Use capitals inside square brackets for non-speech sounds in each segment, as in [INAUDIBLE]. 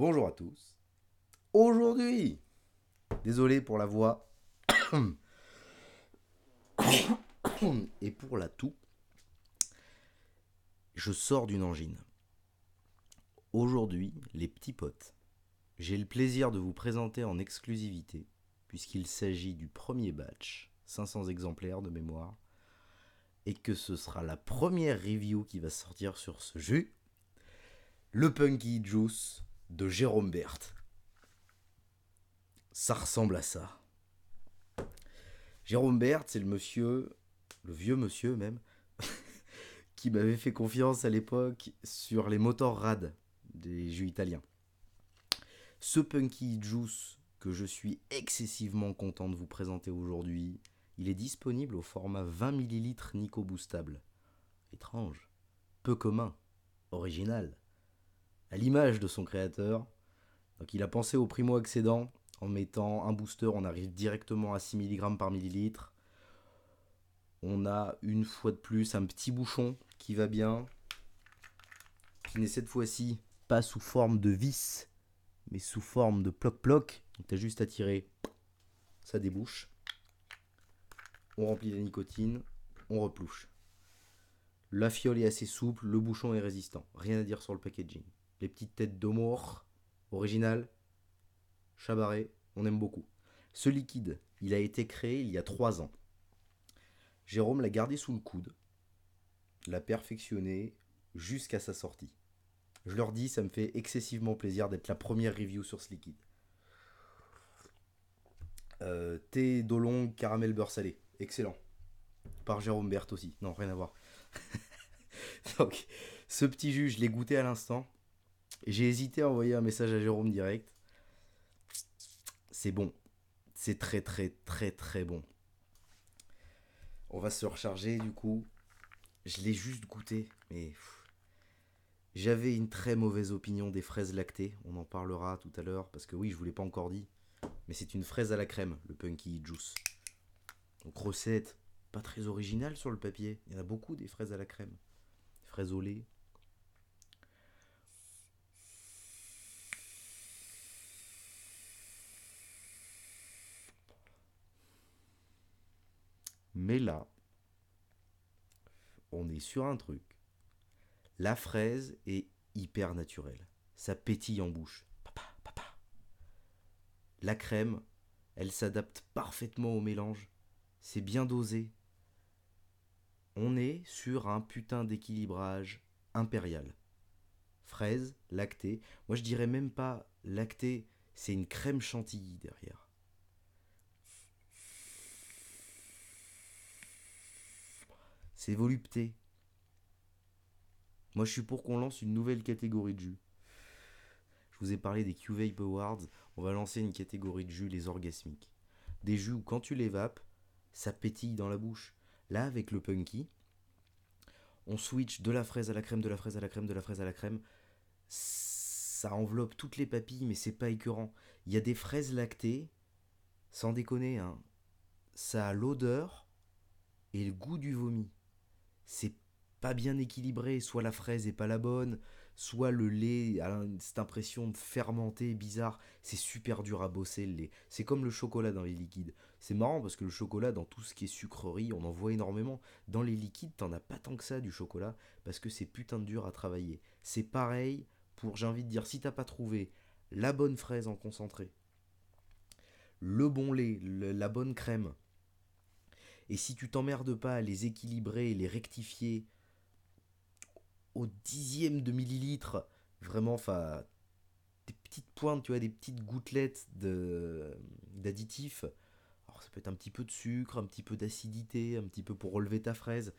Bonjour à tous. Aujourd'hui, désolé pour la voix [COUGHS] et pour la toux, je sors d'une angine. Aujourd'hui, les petits potes, j'ai le plaisir de vous présenter en exclusivité, puisqu'il s'agit du premier batch, 500 exemplaires de mémoire, et que ce sera la première review qui va sortir sur ce jus, le Punky Juice de Jérôme Berthe. Ça ressemble à ça. Jérôme Berthe, c'est le monsieur, le vieux monsieur même, [LAUGHS] qui m'avait fait confiance à l'époque sur les motors rad des jeux italiens. Ce Punky Juice que je suis excessivement content de vous présenter aujourd'hui, il est disponible au format 20 ml Nico Boostable. Étrange, peu commun, original à l'image de son créateur. Donc il a pensé au primo-accédant en mettant un booster, on arrive directement à 6 mg par millilitre. On a une fois de plus un petit bouchon qui va bien, qui n'est cette fois-ci pas sous forme de vis, mais sous forme de ploc-ploc. Donc as juste à tirer, ça débouche. On remplit la nicotine, on replouche. La fiole est assez souple, le bouchon est résistant. Rien à dire sur le packaging les petites têtes d'Homor, original, Chabaret, on aime beaucoup. Ce liquide, il a été créé il y a trois ans. Jérôme l'a gardé sous le coude, l'a perfectionné jusqu'à sa sortie. Je leur dis, ça me fait excessivement plaisir d'être la première review sur ce liquide. Euh, thé d'eau caramel beurre salé, excellent. Par Jérôme Berthe aussi, non, rien à voir. [LAUGHS] Donc, ce petit jus, je l'ai goûté à l'instant j'ai hésité à envoyer un message à Jérôme direct. C'est bon. C'est très très très très bon. On va se recharger du coup. Je l'ai juste goûté, mais j'avais une très mauvaise opinion des fraises lactées. On en parlera tout à l'heure parce que oui, je vous l'ai pas encore dit, mais c'est une fraise à la crème, le punky juice. Donc recette pas très originale sur le papier. Il y en a beaucoup des fraises à la crème, fraises au lait, Mais là, on est sur un truc. La fraise est hyper naturelle. Ça pétille en bouche. Papa, papa. La crème, elle s'adapte parfaitement au mélange. C'est bien dosé. On est sur un putain d'équilibrage impérial. Fraise, lactée. Moi je dirais même pas lactée, c'est une crème chantilly derrière. C'est volupté. Moi, je suis pour qu'on lance une nouvelle catégorie de jus. Je vous ai parlé des Q-Vape Awards. On va lancer une catégorie de jus, les orgasmiques. Des jus où, quand tu les vapes, ça pétille dans la bouche. Là, avec le punky, on switch de la fraise à la crème, de la fraise à la crème, de la fraise à la crème. Ça enveloppe toutes les papilles, mais c'est pas écœurant. Il y a des fraises lactées, sans déconner, hein. ça a l'odeur et le goût du vomi c'est pas bien équilibré, soit la fraise est pas la bonne, soit le lait a cette impression de bizarre, c'est super dur à bosser le lait. C'est comme le chocolat dans les liquides. C'est marrant parce que le chocolat dans tout ce qui est sucrerie, on en voit énormément. Dans les liquides, t'en as pas tant que ça du chocolat parce que c'est putain de dur à travailler. C'est pareil pour, j'ai envie de dire, si t'as pas trouvé la bonne fraise en concentré, le bon lait, la bonne crème, et si tu t'emmerdes pas à les équilibrer, les rectifier au dixième de millilitre, vraiment, enfin, des petites pointes, tu vois, des petites gouttelettes d'additifs. Alors ça peut être un petit peu de sucre, un petit peu d'acidité, un petit peu pour relever ta fraise.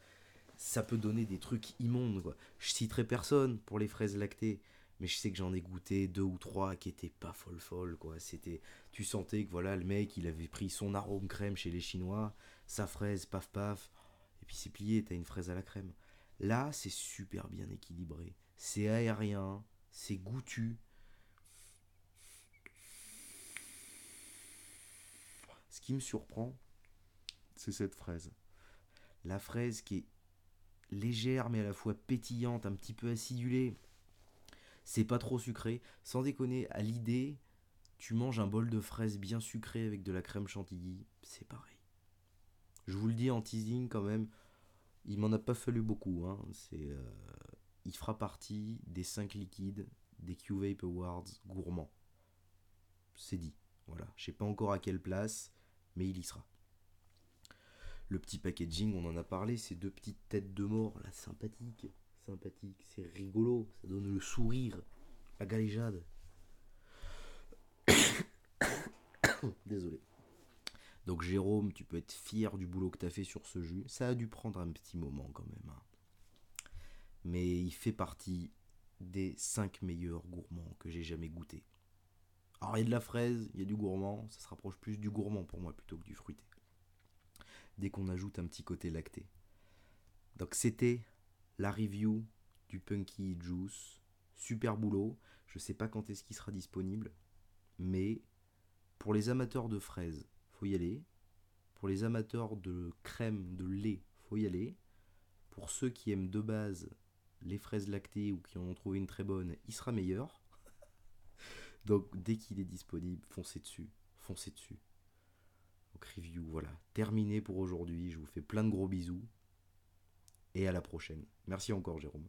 Ça peut donner des trucs immondes, quoi. Je citerai personne pour les fraises lactées mais je sais que j'en ai goûté deux ou trois qui étaient pas folle folle quoi c'était tu sentais que voilà le mec il avait pris son arôme crème chez les chinois sa fraise, paf paf, et puis c'est plié, t'as une fraise à la crème. Là, c'est super bien équilibré. C'est aérien, c'est goûtu. Ce qui me surprend, c'est cette fraise. La fraise qui est légère mais à la fois pétillante, un petit peu acidulée. C'est pas trop sucré. Sans déconner, à l'idée, tu manges un bol de fraise bien sucré avec de la crème chantilly, c'est pareil. Je vous le dis en teasing quand même, il m'en a pas fallu beaucoup. Hein. C'est, euh, il fera partie des 5 liquides des Q-Vape Awards gourmands. C'est dit. Voilà. Je sais pas encore à quelle place, mais il y sera. Le petit packaging, on en a parlé, ces deux petites têtes de mort, là, sympathique. Sympathique, c'est rigolo, ça donne le sourire à Galéjade. [COUGHS] Désolé. Donc Jérôme, tu peux être fier du boulot que tu as fait sur ce jus. Ça a dû prendre un petit moment quand même. Hein. Mais il fait partie des 5 meilleurs gourmands que j'ai jamais goûté. Alors il y a de la fraise, il y a du gourmand, ça se rapproche plus du gourmand pour moi plutôt que du fruité. Dès qu'on ajoute un petit côté lacté. Donc c'était la review du Punky Juice. Super boulot. Je sais pas quand est-ce qu'il sera disponible. Mais pour les amateurs de fraises, faut y aller. Pour les amateurs de crème, de lait, faut y aller. Pour ceux qui aiment de base les fraises lactées ou qui en ont trouvé une très bonne, il sera meilleur. [LAUGHS] Donc dès qu'il est disponible, foncez dessus, foncez dessus. Donc review, voilà, terminé pour aujourd'hui. Je vous fais plein de gros bisous et à la prochaine. Merci encore Jérôme.